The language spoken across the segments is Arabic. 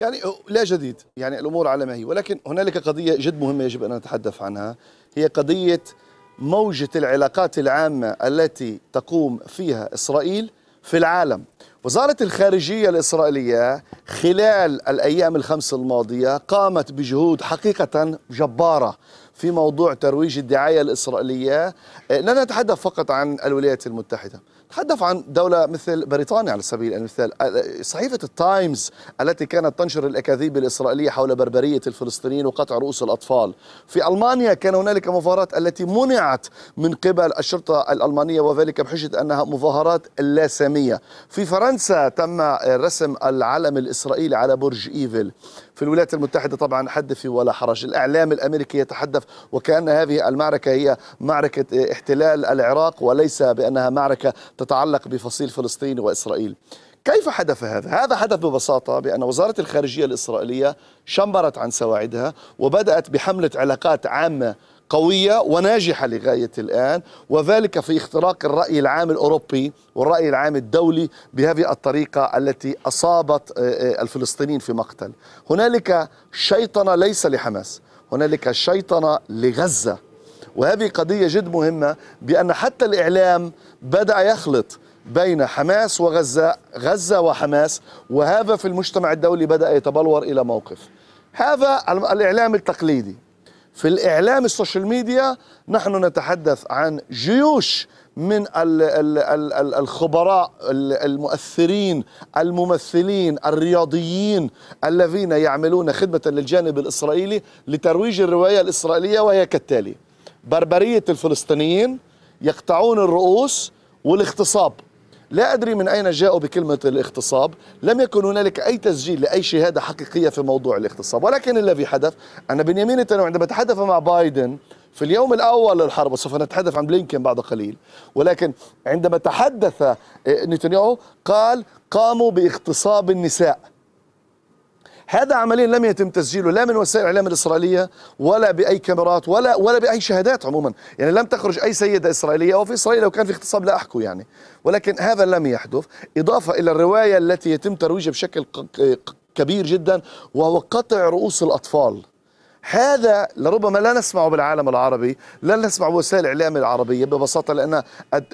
يعني لا جديد يعني الامور على ما هي ولكن هنالك قضيه جد مهمه يجب ان نتحدث عنها هي قضيه موجه العلاقات العامه التي تقوم فيها اسرائيل في العالم وزاره الخارجيه الاسرائيليه خلال الايام الخمس الماضيه قامت بجهود حقيقه جباره في موضوع ترويج الدعايه الاسرائيليه أه، لا نتحدث فقط عن الولايات المتحده تحدث عن دولة مثل بريطانيا على سبيل المثال صحيفة التايمز التي كانت تنشر الأكاذيب الإسرائيلية حول بربرية الفلسطينيين وقطع رؤوس الأطفال في ألمانيا كان هنالك مظاهرات التي منعت من قبل الشرطة الألمانية وذلك بحجة أنها مظاهرات لا سامية في فرنسا تم رسم العلم الإسرائيلي على برج إيفل في الولايات المتحدة طبعا حدث ولا حرج الإعلام الأمريكي يتحدث وكأن هذه المعركة هي معركة احتلال العراق وليس بأنها معركة تتعلق بفصيل فلسطين وإسرائيل كيف حدث هذا؟ هذا حدث ببساطة بأن وزارة الخارجية الإسرائيلية شمرت عن سواعدها وبدأت بحملة علاقات عامة قوية وناجحة لغاية الآن وذلك في اختراق الرأي العام الأوروبي والرأي العام الدولي بهذه الطريقة التي أصابت آه، آه، الفلسطينيين في مقتل هنالك شيطنة ليس لحماس هنالك شيطنة لغزة وهذه قضية جد مهمة بأن حتى الإعلام بدأ يخلط بين حماس وغزة غزة وحماس وهذا في المجتمع الدولي بدأ يتبلور إلى موقف هذا الإعلام التقليدي في الإعلام السوشيال ميديا نحن نتحدث عن جيوش من الخبراء المؤثرين الممثلين الرياضيين الذين يعملون خدمة للجانب الإسرائيلي لترويج الرواية الإسرائيلية وهي كالتالي بربرية الفلسطينيين يقطعون الرؤوس والاغتصاب لا أدري من أين جاءوا بكلمة الاغتصاب لم يكن هنالك أي تسجيل لأي شهادة حقيقية في موضوع الاغتصاب ولكن الذي حدث أن بنيامين نتنياهو عندما تحدث مع بايدن في اليوم الأول للحرب وسوف نتحدث عن بلينكن بعد قليل ولكن عندما تحدث نتنياهو قال قاموا باغتصاب النساء هذا عمليا لم يتم تسجيله لا من وسائل الاعلام الاسرائيليه ولا باي كاميرات ولا ولا باي شهادات عموما يعني لم تخرج اي سيده اسرائيليه وفي اسرائيل لو كان في اغتصاب لا احكوا يعني ولكن هذا لم يحدث اضافه الى الروايه التي يتم ترويجها بشكل كبير جدا وهو قطع رؤوس الاطفال هذا لربما لا نسمعه بالعالم العربي لا نسمع وسائل الإعلام العربية ببساطة لأن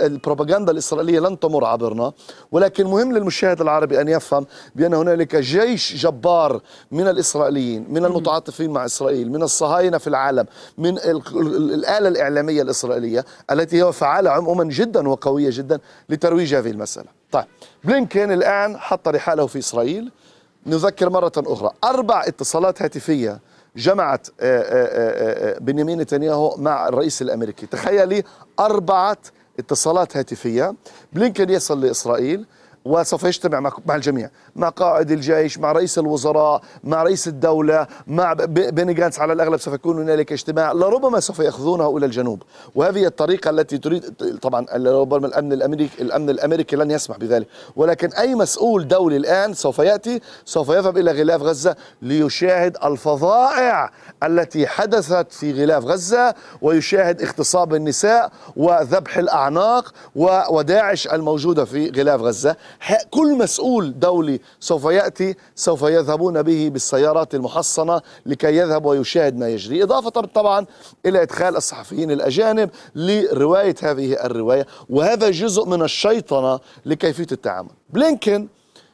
البروباغندا الإسرائيلية لن تمر عبرنا ولكن مهم للمشاهد العربي أن يفهم بأن هنالك جيش جبار من الإسرائيليين من المتعاطفين مع إسرائيل من الصهاينة في العالم من الآلة الإعلامية الإسرائيلية التي هي فعالة عموما جدا وقوية جدا لترويج هذه المسألة طيب بلينكين الآن حط رحاله في إسرائيل نذكر مرة أخرى أربع اتصالات هاتفية جمعت آه، آه، آه، بنيامين نتنياهو مع الرئيس الامريكي تخيلي اربعه اتصالات هاتفيه بلينكن يصل لاسرائيل وسوف يجتمع مع الجميع مع قائد الجيش مع رئيس الوزراء مع رئيس الدولة مع بيني جانس على الأغلب سوف يكون هنالك اجتماع لربما سوف يأخذونه إلى الجنوب وهذه الطريقة التي تريد طبعا ربما الأمن الأمريكي الأمن الأمريكي لن يسمح بذلك ولكن أي مسؤول دولي الآن سوف يأتي سوف يذهب إلى غلاف غزة ليشاهد الفظائع التي حدثت في غلاف غزة ويشاهد اغتصاب النساء وذبح الأعناق وداعش الموجودة في غلاف غزة كل مسؤول دولي سوف يأتي سوف يذهبون به بالسيارات المحصنة لكي يذهب ويشاهد ما يجري إضافة طبعا إلى إدخال الصحفيين الأجانب لرواية هذه الرواية وهذا جزء من الشيطنة لكيفية التعامل بلينكن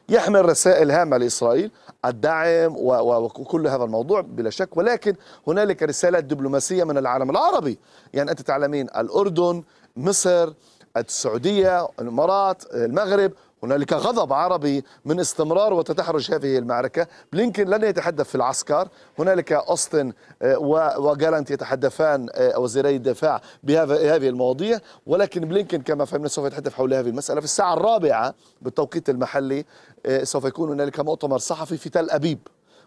يحمل رسائل هامة لإسرائيل الدعم وكل هذا الموضوع بلا شك ولكن هنالك رسالة دبلوماسية من العالم العربي يعني أنت تعلمين الأردن مصر السعودية الإمارات المغرب هنالك غضب عربي من استمرار وتتحرج هذه المعركة بلينكين لن يتحدث في العسكر هنالك أوستن آه، وغالانت يتحدثان آه، وزيري الدفاع بهذه المواضيع ولكن بلينكين كما فهمنا سوف يتحدث حول هذه المسألة في الساعة الرابعة بالتوقيت المحلي آه، سوف يكون هنالك مؤتمر صحفي في تل أبيب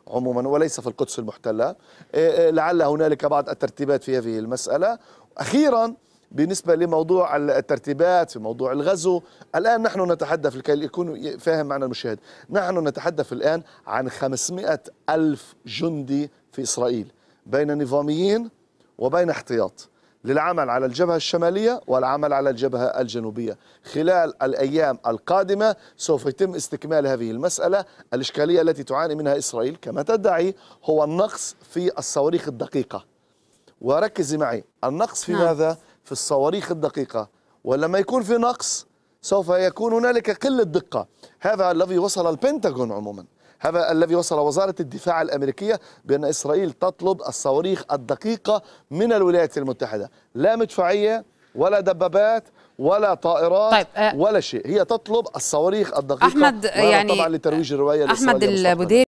عموما وليس في القدس المحتلة لعل هنالك بعض الترتيبات في هذه المسألة أخيرا بالنسبة لموضوع الترتيبات في موضوع الغزو الآن نحن نتحدث لكي يكون فاهم معنا المشاهد نحن نتحدث الآن عن 500 ألف جندي في إسرائيل بين نظاميين وبين احتياط للعمل على الجبهة الشمالية والعمل على الجبهة الجنوبية خلال الأيام القادمة سوف يتم استكمال هذه المسألة الإشكالية التي تعاني منها إسرائيل كما تدعي هو النقص في الصواريخ الدقيقة وركزي معي النقص في نعم. ماذا؟ في الصواريخ الدقيقة ولما يكون في نقص سوف يكون هنالك قلة دقة هذا الذي وصل البنتاغون عموما هذا الذي وصل وزارة الدفاع الأمريكية بأن إسرائيل تطلب الصواريخ الدقيقة من الولايات المتحدة لا مدفعية ولا دبابات ولا طائرات طيب آه، ولا شيء هي تطلب الصواريخ الدقيقة أحمد يعني طبعا لترويج الرواية أحمد البديري